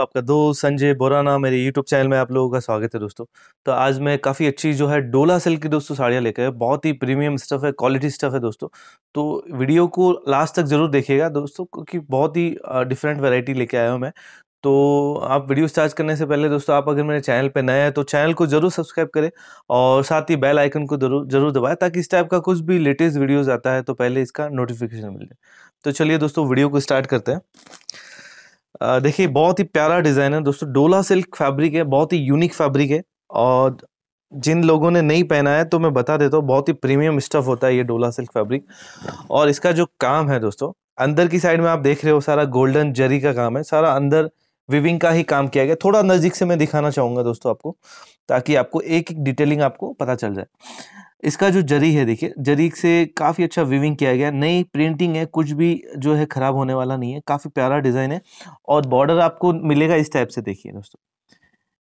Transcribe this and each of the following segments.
आपका दोस्त संजय बोराना मेरे यूट्यूब चैनल में आप लोगों का स्वागत है दोस्तों तो आज मैं काफ़ी अच्छी जो है डोला सिल्क की दोस्तों साड़ियाँ लेकर आया बहुत ही प्रीमियम स्टफ़ है क्वालिटी स्टफ़ है दोस्तों तो वीडियो को लास्ट तक ज़रूर देखिएगा दोस्तों क्योंकि बहुत ही डिफरेंट वेराइटी लेके आया हूँ मैं तो आप वीडियो स्टार्ट करने से पहले दोस्तों आप अगर मेरे चैनल पर नए हैं तो चैनल को जरूर सब्सक्राइब करें और साथ ही बेल आइकन को जरूर जरूर दबाएं ताकि इस टाइप का कुछ भी लेटेस्ट वीडियोज़ आता है तो पहले इसका नोटिफिकेशन मिल जाए तो चलिए दोस्तों वीडियो को स्टार्ट करते हैं देखिए बहुत ही प्यारा डिज़ाइन है दोस्तों डोला सिल्क फैब्रिक है बहुत ही यूनिक फैब्रिक है और जिन लोगों ने नहीं पहना है तो मैं बता देता हूँ बहुत ही प्रीमियम स्टफ होता है ये डोला सिल्क फैब्रिक और इसका जो काम है दोस्तों अंदर की साइड में आप देख रहे हो सारा गोल्डन जरी का काम है सारा अंदर विविंग का ही काम किया गया थोड़ा नज़दीक से मैं दिखाना चाहूँगा दोस्तों आपको ताकि आपको एक एक डिटेलिंग आपको पता चल जाए इसका जो जरी है देखिए जरी से काफ़ी अच्छा विविंग किया गया नई प्रिंटिंग है कुछ भी जो है ख़राब होने वाला नहीं है काफ़ी प्यारा डिज़ाइन है और बॉर्डर आपको मिलेगा इस टाइप से देखिए दोस्तों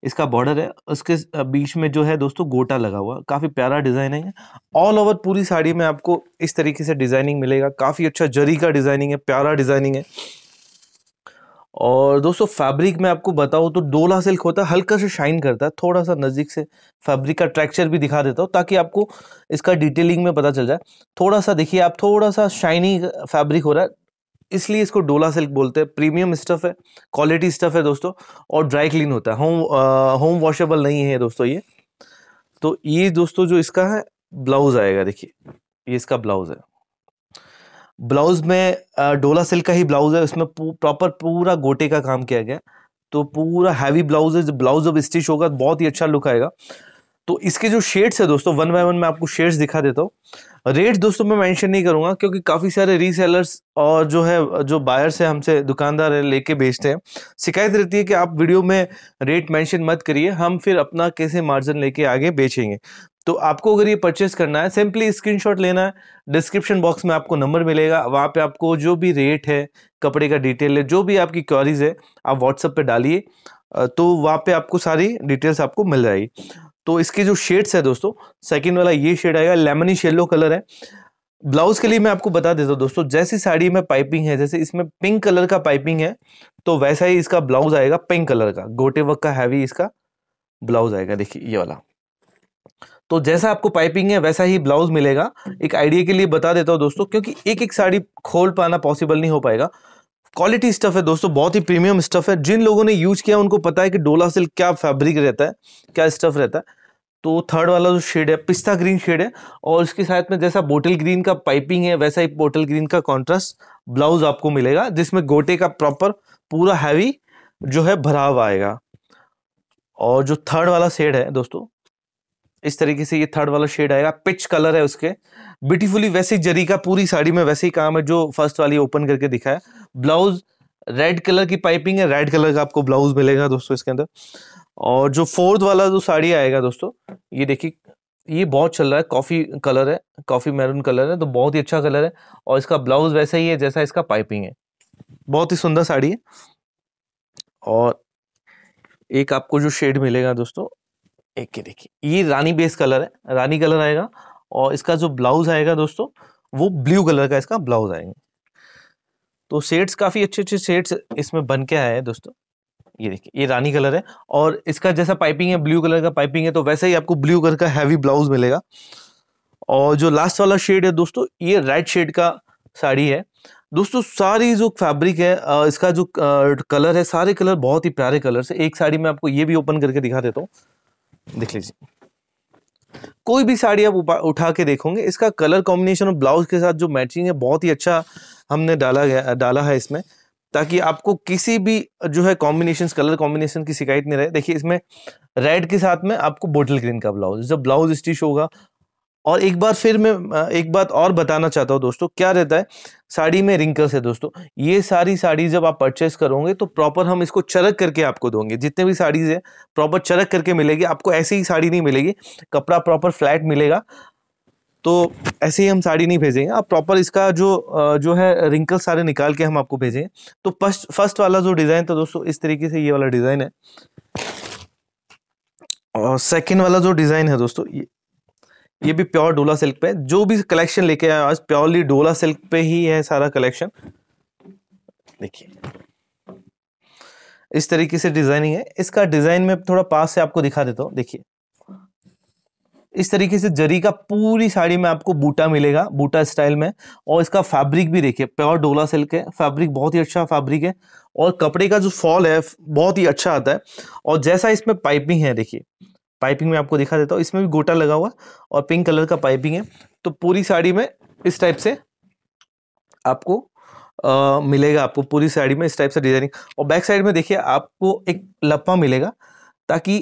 इसका बॉर्डर है उसके बीच में जो है दोस्तों गोटा लगा हुआ काफ़ी प्यारा डिज़ाइन है ऑल ओवर पूरी साड़ी में आपको इस तरीके से डिज़ाइनिंग मिलेगा काफ़ी अच्छा जरी का डिज़ाइनिंग है प्यारा डिज़ाइनिंग है और दोस्तों फैब्रिक में आपको बताऊँ तो डोला सिल्क होता है हल्का से शाइन करता है थोड़ा सा नज़दीक से फैब्रिक का ट्रैक्चर भी दिखा देता हूँ ताकि आपको इसका डिटेलिंग में पता चल जाए थोड़ा सा देखिए आप थोड़ा सा शाइनी फैब्रिक हो रहा है इसलिए इसको डोला सिल्क बोलते हैं प्रीमियम स्टफ़ है क्वालिटी स्टफ़ है दोस्तों और ड्राई क्लीन होता है होम होम वॉशेबल नहीं है दोस्तों ये तो ये दोस्तों जो इसका है ब्लाउज़ आएगा देखिए ये इसका ब्लाउज़ है ब्लाउज में डोला सिल्क का ही ब्लाउज है उसमें प्रॉपर पूरा गोटे का काम किया गया तो पूरा हैवी ब्लाउज है ब्लाउज जब स्टिच होगा बहुत ही अच्छा लुक आएगा तो इसके जो शेड्स है दोस्तों वन बाय वन मैं आपको शेड्स दिखा देता हूँ रेट दोस्तों मैं मेंशन नहीं करूँगा क्योंकि काफ़ी सारे रीसेलर्स और जो है जो बायर्स है हमसे दुकानदार है लेके बेचते हैं शिकायत रहती है कि आप वीडियो में रेट मेंशन मत करिए हम फिर अपना कैसे मार्जिन लेके आगे बेचेंगे तो आपको अगर ये परचेस करना है सिंपली स्क्रीनशॉट लेना है डिस्क्रिप्शन बॉक्स में आपको नंबर मिलेगा वहाँ पे आपको जो भी रेट है कपड़े का डिटेल है जो भी आपकी क्वारीज है आप व्हाट्सअप पे डालिए तो वहाँ पे आपको सारी डिटेल्स आपको मिल जाएगी तो इसके जो शेड्स है दोस्तों सेकेंड वाला ये शेड आएगा लेमनी शेलो कलर है ब्लाउज के लिए मैं आपको बता देता हूँ दोस्तों जैसी साड़ी में पाइपिंग है जैसे इसमें पिंक कलर का पाइपिंग है तो वैसा ही इसका ब्लाउज आएगा पिंक कलर का गोटे वक का हैवी इसका ब्लाउज आएगा देखिए ये वाला तो जैसा आपको पाइपिंग है वैसा ही ब्लाउज मिलेगा एक आइडिया के लिए बता देता हूँ दोस्तों क्योंकि एक एक साड़ी खोल पाना पॉसिबल नहीं हो पाएगा क्वालिटी स्टफ़ है दोस्तों बहुत ही प्रीमियम स्टफ़ है जिन लोगों ने यूज़ किया उनको पता है कि डोला सिल्क क्या फैब्रिक रहता है क्या स्टफ़ रहता है तो थर्ड वाला जो शेड है पिस्ता ग्रीन शेड है और उसके साथ में जैसा बोटल ग्रीन का पाइपिंग है वैसा ही बोटल ग्रीन का कॉन्ट्रास्ट ब्लाउज आपको मिलेगा जिसमें गोटे का प्रॉपर पूरा हैवी जो है भराव आएगा और जो थर्ड वाला शेड है दोस्तों इस तरीके से ये थर्ड वाला शेड आएगा पिच कलर है उसके ब्यूटीफुली वैसे जरी का पूरी साड़ी में वैसे ही काम है जो फर्स्ट वाली ओपन करके दिखाया ब्लाउज रेड कलर की पाइपिंग है रेड कलर का आपको ब्लाउज मिलेगा दोस्तों इसके अंदर और जो फोर्थ वाला जो साड़ी आएगा दोस्तों ये देखिए ये बहुत चल रहा है कॉफ़ी कलर है कॉफ़ी मैरून कलर है तो बहुत ही अच्छा कलर है और इसका ब्लाउज वैसा ही है जैसा इसका पाइपिंग है बहुत ही सुंदर साड़ी है और एक आपको जो शेड मिलेगा दोस्तों एक ये देखिए ये रानी बेस कलर है रानी कलर आएगा और इसका जो ब्लाउज आएगा दोस्तों वो ब्लू कलर का इसका ब्लाउज आएगा तो शेड्स काफ़ी अच्छे अच्छे शेड्स इसमें बन के आए हैं दोस्तों ये देखिए ये रानी कलर है और इसका जैसा पाइपिंग है ब्लू कलर का पाइपिंग है तो वैसे ही आपको ब्लू कलर का हैवी ब्लाउज मिलेगा और जो लास्ट वाला शेड है दोस्तों ये रेड शेड का साड़ी है दोस्तों सारी जो फैब्रिक है इसका जो कलर है सारे कलर बहुत ही प्यारे कलर से एक साड़ी में आपको ये भी ओपन करके दिखा देता हूँ देख लीजिए कोई भी साड़ी आप उठा के देखोगे इसका कलर कॉम्बिनेशन और ब्लाउज के साथ जो मैचिंग है बहुत ही अच्छा हमने डाला गया डाला है इसमें ताकि आपको किसी भी जो है कॉम्बिनेशन कलर कॉम्बिनेशन की शिकायत नहीं रहे देखिए इसमें रेड के साथ में आपको बोटल ग्रीन का ब्लाउज जब ब्लाउज स्टिच होगा और एक बार फिर मैं एक बात और बताना चाहता हूँ दोस्तों क्या रहता है साड़ी में रिंकल्स है दोस्तों ये सारी साड़ी जब आप परचेस करोगे तो प्रॉपर हम इसको चरक करके आपको दोगे जितने भी साड़ीज़ है प्रॉपर चरक करके मिलेगी आपको ऐसे ही साड़ी नहीं मिलेगी कपड़ा प्रॉपर फ्लैट मिलेगा तो ऐसे ही हम साड़ी नहीं भेजेंगे आप प्रॉपर इसका जो जो है रिंकल सारे निकाल के हम आपको भेजेंगे तो फर्स्ट फर्स्ट वाला जो डिज़ाइन था दोस्तों इस तरीके से ये वाला डिज़ाइन है और सेकंड वाला जो डिज़ाइन है दोस्तों ये ये भी प्योर डोला सिल्क पे जो भी कलेक्शन लेके आया आज प्योरली डोला सिल्क पे ही है सारा कलेक्शन देखिए इस तरीके से डिजाइनिंग है इसका डिजाइन में थोड़ा पास से आपको दिखा देता हूँ देखिए इस तरीके से जरी का पूरी साड़ी में आपको बूटा मिलेगा बूटा स्टाइल में और इसका फैब्रिक भी देखिए प्योर डोला सिल्क है फैब्रिक बहुत ही अच्छा फैब्रिक है और कपड़े का जो फॉल है बहुत ही अच्छा आता है और जैसा इसमें पाइपिंग है देखिए पाइपिंग में आपको दिखा देता हूँ इसमें भी गोटा लगा हुआ और पिंक कलर का पाइपिंग है तो पूरी साड़ी में इस टाइप से आपको आ, मिलेगा आपको पूरी साड़ी में इस टाइप से डिजाइनिंग और बैक साइड में देखिए आपको एक लप्पा मिलेगा ताकि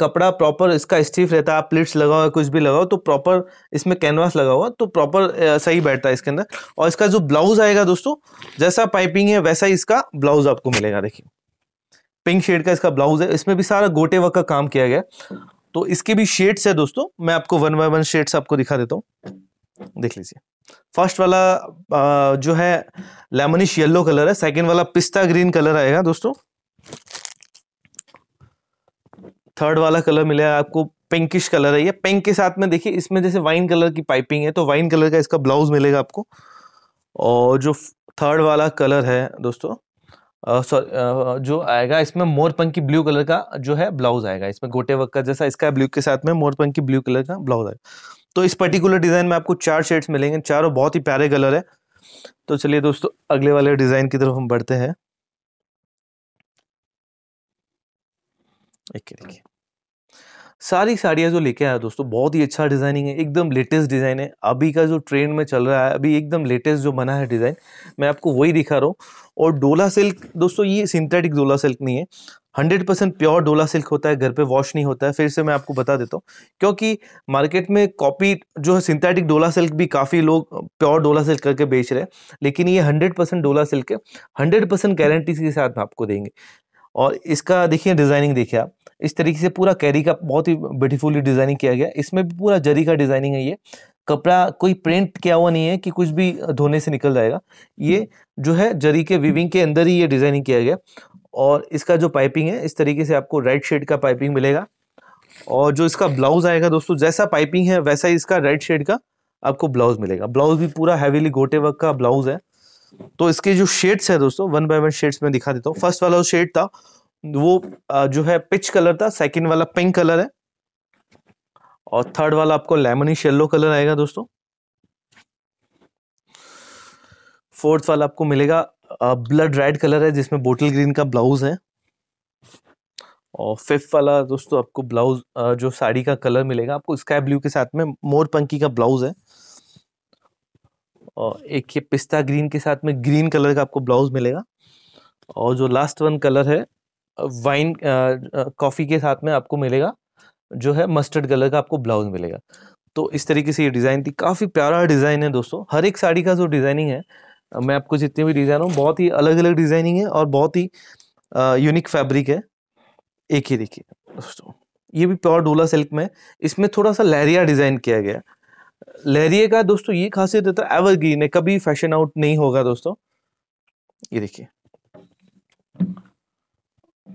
कपड़ा प्रॉपर इसका स्टीफ रहता है आप प्लेट्स लगाओ कुछ भी लगाओ तो प्रॉपर इसमें कैनवास लगा हुआ तो प्रॉपर सही बैठता है इसके अंदर और इसका जो ब्लाउज आएगा दोस्तों जैसा पाइपिंग है वैसा ही इसका ब्लाउज आपको मिलेगा देखिए पिंक शेड का इसका ब्लाउज है इसमें भी सारा गोटे वर्क का काम किया गया तो इसके भी शेड्स है दोस्तों मैं आपको वन बाय वन शेड्स आपको दिखा देता हूँ देख लीजिए फर्स्ट वाला आ, जो है लेमनिश येलो कलर है सेकेंड वाला पिस्ता ग्रीन कलर आएगा दोस्तों थर्ड वाला कलर मिलेगा आपको पिंकिश कलर है ये पिंक के साथ में देखिए इसमें जैसे वाइन कलर की पाइपिंग है तो वाइन कलर का इसका ब्लाउज मिलेगा आपको और जो थर्ड वाला कलर है दोस्तों सॉरी जो आएगा इसमें मोरपंखी ब्लू कलर का जो है ब्लाउज आएगा इसमें गोटे वर्क का जैसा इसका ब्लू के साथ में मोरपंखी ब्लू कलर का ब्लाउज आएगा तो इस पर्टिकुलर डिजाइन में आपको चार शेड्स मिलेंगे चारों बहुत ही प्यारे कलर है तो चलिए दोस्तों अगले वाले डिजाइन की तरफ हम बढ़ते हैं एक देखिए सारी साड़ियाँ जो लेके आया दोस्तों बहुत ही अच्छा डिज़ाइनिंग है एकदम लेटेस्ट डिज़ाइन है अभी का जो ट्रेंड में चल रहा है अभी एकदम लेटेस्ट जो बना है डिज़ाइन मैं आपको वही दिखा रहा हूँ और डोला सिल्क दोस्तों ये सिंथेटिक डोला सिल्क नहीं है hundred percent pure Dola silk होता है घर पे वॉश नहीं होता है फिर से मैं आपको बता देता हूँ क्योंकि मार्केट में कॉपी जो है सिंथेटिक डोला सिल्क भी काफ़ी लोग प्योर डोला सिल्क करके बेच रहे हैं लेकिन ये हंड्रेड परसेंट डोला सिल्क है हंड्रेड परसेंट गारंटी के साथ आपको देंगे और इसका देखिए डिज़ाइनिंग देखिए आप इस तरीके से पूरा कैरी का बहुत ही ब्यूटीफुली डिज़ाइनिंग किया गया इसमें भी पूरा जरी का डिज़ाइनिंग है ये कपड़ा कोई प्रिंट किया हुआ नहीं है कि कुछ भी धोने से निकल जाएगा ये जो है जरी के विविंग के अंदर ही ये डिज़ाइनिंग किया गया और इसका जो पाइपिंग है इस तरीके से आपको रेड शेड का पाइपिंग मिलेगा और जो इसका ब्लाउज आएगा दोस्तों जैसा पाइपिंग है वैसा ही इसका रेड शेड का आपको ब्लाउज मिलेगा ब्लाउज भी पूरा हैवीली गोटे वर्क का ब्लाउज है तो इसके जो शेड्स है दोस्तों वन बाय वन शेड्स में दिखा देता हूँ फर्स्ट वाला शेड था वो जो है पिच कलर था सेकेंड वाला पिंक कलर है और थर्ड वाला आपको लेमनिश येल्लो कलर आएगा दोस्तों फोर्थ वाला आपको मिलेगा ब्लड रेड कलर है जिसमें बोटल ग्रीन का ब्लाउज है और फिफ्थ वाला दोस्तों आपको ब्लाउज जो साड़ी का कलर मिलेगा आपको स्काई ब्लू के साथ में मोर पंकी का ब्लाउज है और एक ये पिस्ता ग्रीन के साथ में ग्रीन कलर का आपको ब्लाउज मिलेगा और जो लास्ट वन कलर है वाइन कॉफ़ी के साथ में आपको मिलेगा जो है मस्टर्ड कलर का आपको ब्लाउज मिलेगा तो इस तरीके से ये डिज़ाइन थी काफ़ी प्यारा डिज़ाइन है दोस्तों हर एक साड़ी का जो डिज़ाइनिंग है मैं आपको जितने भी डिज़ाइन हूँ बहुत ही अलग अलग डिज़ाइनिंग है और बहुत ही यूनिक फैब्रिक है एक ही देखिए दोस्तों ये भी प्योर डोला सिल्क में इसमें थोड़ा सा लहरिया डिज़ाइन किया गया लहरिए का दोस्तों ये खासियत रहता है एवरग्रीन तो है कभी फैशन आउट नहीं होगा दोस्तों ये देखिए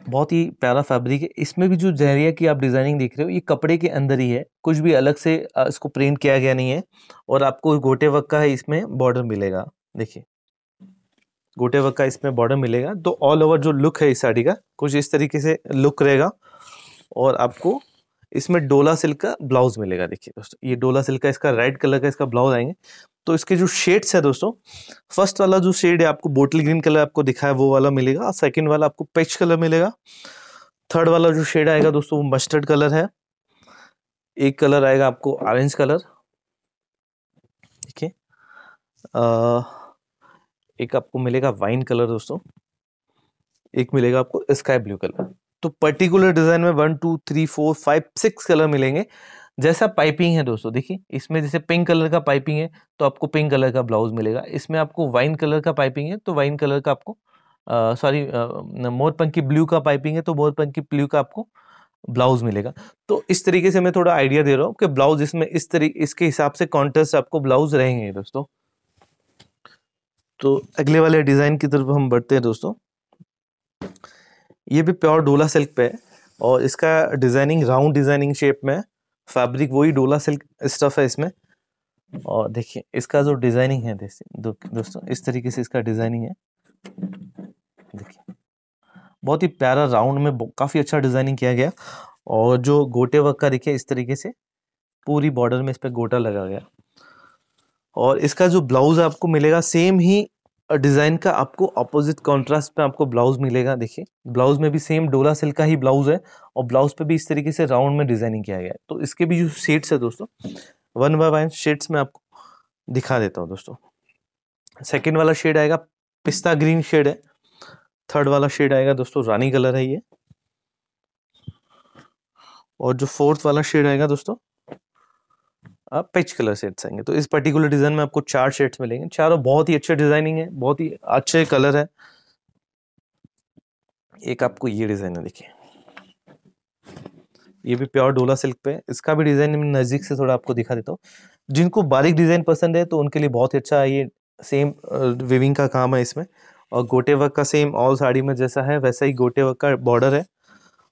बहुत ही प्यारा फैब्रिक है इसमें भी जो जहरिया की आप डिज़ाइनिंग देख रहे हो ये कपड़े के अंदर ही है कुछ भी अलग से इसको प्रिंट किया गया नहीं है और आपको गोटे वक का है इसमें बॉर्डर मिलेगा देखिए गोटे वक का इसमें बॉर्डर मिलेगा तो ऑल ओवर जो लुक है इस साड़ी का कुछ इस तरीके से लुक रहेगा और आपको इसमें डोला सिल्क का ब्लाउज मिलेगा देखिए दोस्तों ये डोला सिल्क का इसका रेड कलर का इसका ब्लाउज आएंगे तो इसके जो शेड्स है दोस्तों फर्स्ट वाला जो शेड है आपको बोटल ग्रीन कलर आपको दिखा है वो वाला मिलेगा सेकंड वाला आपको पेच कलर मिलेगा थर्ड वाला जो शेड आएगा दोस्तों वो मस्टर्ड कलर है एक कलर आएगा आपको ऑरेंज कलर ठीक है एक आपको मिलेगा वाइन कलर दोस्तों एक मिलेगा आपको स्काई ब्लू कलर तो पर्टिकुलर डिज़ाइन में one two three four five six colour मिलेंगे जैसा पाइपिंग है दोस्तों देखिए इसमें जैसे पिंक कलर का पाइपिंग है तो आपको पिंक कलर का ब्लाउज मिलेगा इसमें आपको वाइन कलर का पाइपिंग है तो वाइन कलर का आपको सॉरी मोरपंखी ब्लू का पाइपिंग है तो मोरपंखी ब्लू का आपको ब्लाउज मिलेगा तो इस तरीके से मैं थोड़ा आइडिया दे रहा हूँ कि ब्लाउज इसमें इस तरीके इसके हिसाब से कॉन्टेस्ट आपको ब्लाउज रहेंगे दोस्तों तो अगले वाले डिज़ाइन की तरफ हम बढ़ते हैं दोस्तों ये भी प्योर डोला सिल्क पे है और इसका डिज़ाइनिंग राउंड डिज़ाइनिंग शेप में फैब्रिक वही डोला सिल्क स्टफ है इसमें और देखिए इसका जो डिज़ाइनिंग है दो, दोस्तों इस तरीके से इसका डिज़ाइनिंग है देखिए बहुत ही प्यारा राउंड में काफ़ी अच्छा डिज़ाइनिंग किया गया और जो गोटे वर्क का देखिए इस तरीके से पूरी बॉर्डर में इस पर गोटा लगा गया और इसका जो ब्लाउज़ आपको मिलेगा सेम ही डिज़ाइन का आपको अपोजिट कॉन्ट्रास्ट पे आपको ब्लाउज मिलेगा देखिए ब्लाउज में भी सेम डोला सिल्क का ही ब्लाउज है और ब्लाउज पे भी इस तरीके से राउंड में डिजाइनिंग किया गया है तो इसके भी जो शेड्स है दोस्तों वन बाय वन शेड्स में आपको दिखा देता हूँ दोस्तों सेकेंड वाला शेड आएगा पिस्ता ग्रीन शेड है थर्ड वाला शेड आएगा दोस्तों रानी कलर है ये और जो फोर्थ वाला शेड आएगा दोस्तों आप पिच कलर सेट्स आएंगे तो इस पर्टिकुलर डिज़ाइन में आपको चार शेड्स मिलेंगे चारों बहुत ही अच्छे डिज़ाइनिंग है बहुत ही अच्छे कलर है एक आपको ये डिज़ाइन है देखिए ये भी प्योर डोला सिल्क पे इसका भी डिज़ाइन मैं नज़दीक से थोड़ा आपको दिखा देता हूँ जिनको बारीक डिज़ाइन पसंद है तो उनके लिए बहुत ही अच्छा है ये सेम विविंग का काम है इसमें और गोटे वर्क का सेम ऑल साड़ी में जैसा है वैसा ही गोटे वर्क का बॉर्डर है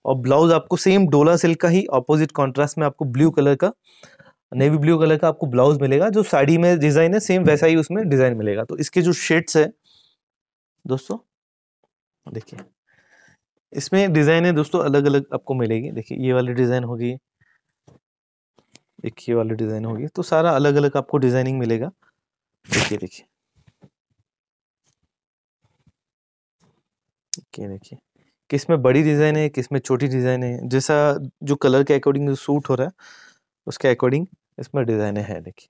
और ब्लाउज आपको सेम डोला सिल्क का ही अपोजिट कॉन्ट्रास्ट में आपको ब्लू कलर का नेवी ब्लू कलर का आपको ब्लाउज मिलेगा जो साड़ी में डिजाइन है सेम वैसा ही उसमें डिजाइन मिलेगा तो इसके जो शेड्स है दोस्तों देखिए इसमें डिजाइन है दोस्तों अलग अलग आपको मिलेगी देखिए ये वाली डिजाइन होगी एक ये वाली डिजाइन होगी तो सारा अलग अलग आपको डिजाइनिंग मिलेगा देखिए देखिए देखिए देखिए किस में बड़ी डिज़ाइन है किस में छोटी डिज़ाइन है जैसा जो कलर के अकॉर्डिंग सूट हो रहा है उसके अकॉर्डिंग इसमें डिज़ाइनें हैं देखिए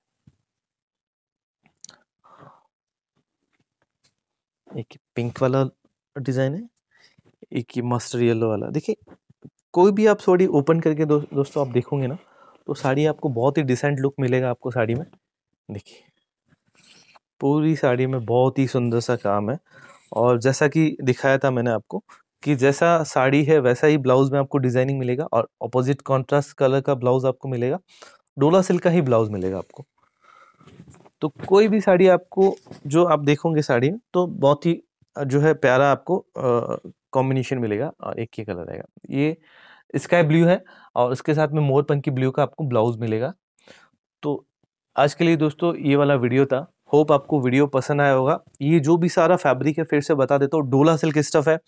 एक पिंक वाला डिज़ाइन है एक ये मस्टर्ड येलो वाला देखिए कोई भी आप साड़ी ओपन करके दो, दोस्तों आप देखोगे ना तो साड़ी आपको बहुत ही डिसेंट लुक मिलेगा आपको साड़ी में देखिए पूरी साड़ी में बहुत ही सुंदर सा काम है और जैसा कि दिखाया था मैंने आपको कि जैसा साड़ी है वैसा ही ब्लाउज़ में आपको डिज़ाइनिंग मिलेगा और अपोजिट कॉन्ट्रास्ट कलर का ब्लाउज़ आपको मिलेगा डोला सिल्क का ही ब्लाउज मिलेगा आपको तो कोई भी साड़ी आपको जो आप देखोगे साड़ी तो बहुत ही जो है प्यारा आपको कॉम्बिनेशन मिलेगा और एक ही कलर आएगा ये स्काई ब्लू है और इसके साथ में मोर पंखी ब्लू का आपको ब्लाउज मिलेगा तो आज के लिए दोस्तों ये वाला वीडियो था होप आपको वीडियो पसंद आया होगा ये जो भी सारा फैब्रिक है फिर से बता देता हूँ डोला सिल्क स्टफ है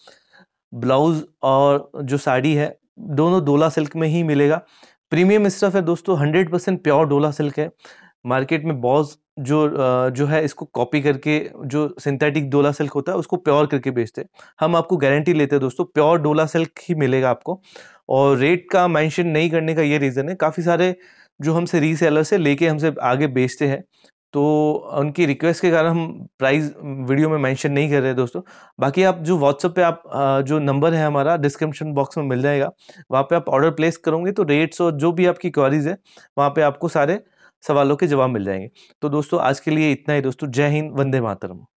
ब्लाउज और जो साड़ी है दोनों डोला सिल्क में ही मिलेगा प्रीमियम स्टफ है दोस्तों hundred percent pure Dola silk है मार्केट में बॉज जो जो है इसको कॉपी करके जो सिंथेटिक डोला सिल्क होता है उसको प्योर करके बेचते हैं हम आपको गारंटी लेते हैं दोस्तों प्योर डोला सिल्क ही मिलेगा आपको और रेट का मेंशन नहीं करने का ये रीज़न है काफ़ी सारे जो हमसे रीसेलर से लेके हमसे आगे बेचते हैं तो उनकी रिक्वेस्ट के कारण हम प्राइस वीडियो में मेंशन नहीं कर रहे दोस्तों बाकी आप जो व्हाट्सअप पे आप जो नंबर है हमारा डिस्क्रिप्शन बॉक्स में मिल जाएगा वहाँ पे आप ऑर्डर प्लेस करोगे तो रेट्स और जो भी आपकी क्वारीज है वहाँ पे आपको सारे सवालों के जवाब मिल जाएंगे तो दोस्तों आज के लिए इतना ही दोस्तों जय हिंद वंदे मातरम